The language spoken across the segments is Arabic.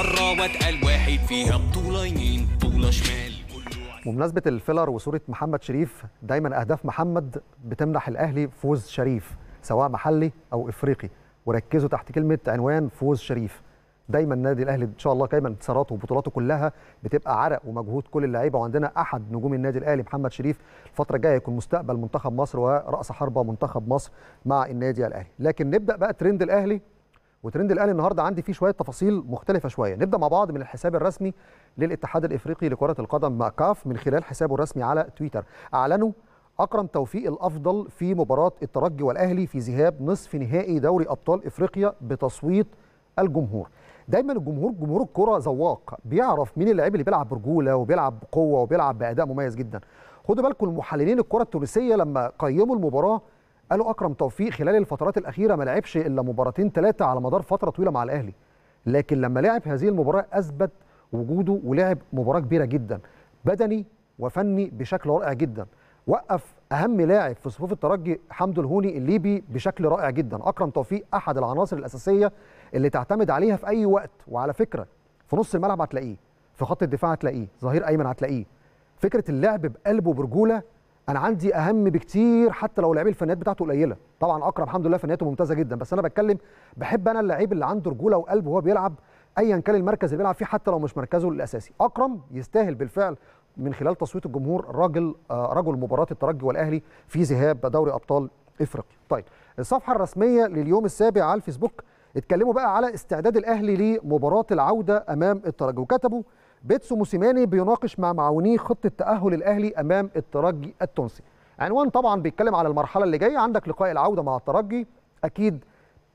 القارة واتقال واحد فيها بطولة يمين بطولة شمال بمناسبة الفيلر وصورة محمد شريف دايما أهداف محمد بتمنح الأهلي فوز شريف سواء محلي أو إفريقي وركزوا تحت كلمة عنوان فوز شريف دايما النادي الاهلي ان شاء الله دايما انتصاراته وبطولاته كلها بتبقى عرق ومجهود كل اللعيبه وعندنا احد نجوم النادي الاهلي محمد شريف الفتره الجايه يكون مستقبل منتخب مصر وراس حربه منتخب مصر مع النادي الاهلي لكن نبدا بقى ترند الاهلي وترند الاهلي النهارده عندي فيه شويه تفاصيل مختلفه شويه نبدا مع بعض من الحساب الرسمي للاتحاد الافريقي لكره القدم ماكاف من خلال حسابه الرسمي على تويتر اعلنوا اكرم توفيق الافضل في مباراه الترجي والاهلي في ذهاب نصف نهائي دوري ابطال افريقيا بتصويت الجمهور دايما الجمهور جمهور الكره ذواق بيعرف مين اللاعب اللي بيلعب برجوله وبيلعب بقوه وبيلعب باداء مميز جدا خدوا بالكم المحللين الكره التونسيه لما قيموا المباراه قالوا اكرم توفيق خلال الفترات الاخيره ما لعبش الا مباراتين ثلاثه على مدار فتره طويله مع الاهلي لكن لما لعب هذه المباراه اثبت وجوده ولعب مباراه كبيره جدا بدني وفني بشكل رائع جدا وقف اهم لاعب في صفوف الترجي حمد الهوني الليبي بشكل رائع جدا اكرم توفيق احد العناصر الاساسيه اللي تعتمد عليها في اي وقت وعلى فكره في نص الملعب هتلاقيه في خط الدفاع هتلاقيه ظهير ايمن هتلاقيه فكره اللعب بقلبه برجوله انا عندي اهم بكتير حتى لو لعيب الفنيات بتاعته قليله طبعا اكرم الحمد لله فنياته ممتازه جدا بس انا بتكلم بحب انا اللعيب اللي عنده رجوله وقلب وهو بيلعب ايا كان المركز اللي بيلعب فيه حتى لو مش مركزه الاساسي اكرم يستاهل بالفعل من خلال تصويت الجمهور راجل آه، رجل مباراه الترجي والاهلي في ذهاب دوري ابطال افريقيا طيب الصفحه الرسميه لليوم السابع على الفيسبوك اتكلموا بقى على استعداد الاهلي لمباراه العوده امام الترجي وكتبوا بيتسو موسيماني بيناقش مع معاونيه خطه تاهل الاهلي امام الترجي التونسي عنوان طبعا بيتكلم على المرحله اللي جايه عندك لقاء العوده مع الترجي اكيد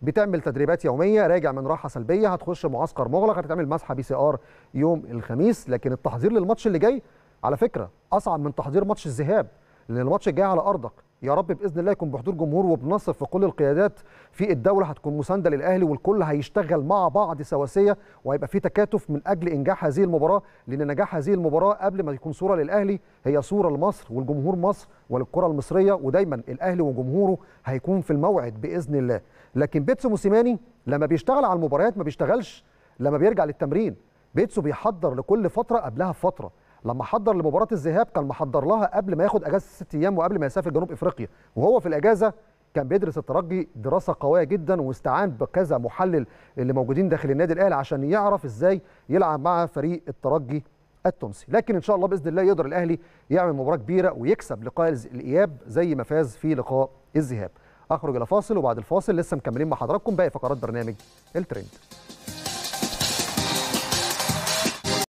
بتعمل تدريبات يوميه راجع من راحه سلبيه هتخش معسكر مغلق هتتعمل مسحه بي سي ار يوم الخميس لكن التحضير للماتش اللي جاي على فكره اصعب من تحضير ماتش الذهاب لان الماتش الجاي على ارضك يا رب باذن الله يكون بحضور جمهور وبنصف في كل القيادات في الدوله هتكون مسانده للاهلي والكل هيشتغل مع بعض سواسيه وهيبقى في تكاتف من اجل انجاح هذه المباراه لان نجاح هذه المباراه قبل ما يكون صوره للاهلي هي صوره لمصر والجمهور مصر وللكره المصريه ودايما الاهلي وجمهوره هيكون في الموعد باذن الله لكن بيتسو موسيماني لما بيشتغل على المباريات ما بيشتغلش لما بيرجع للتمرين بيتسو بيحضر لكل فتره قبلها بفتره لما حضر لمباراه الذهاب كان محضر لها قبل ما ياخد اجازه ست ايام وقبل ما يسافر جنوب افريقيا وهو في الاجازه كان بيدرس الترجي دراسه قويه جدا واستعان بكذا محلل اللي موجودين داخل النادي الاهلي عشان يعرف ازاي يلعب مع فريق الترجي التونسي لكن ان شاء الله باذن الله يقدر الاهلي يعمل مباراه كبيره ويكسب لقاء الاياب زي ما فاز في لقاء الذهاب اخرج الى فاصل وبعد الفاصل لسه مكملين مع حضراتكم باقي فقرات برنامج الترند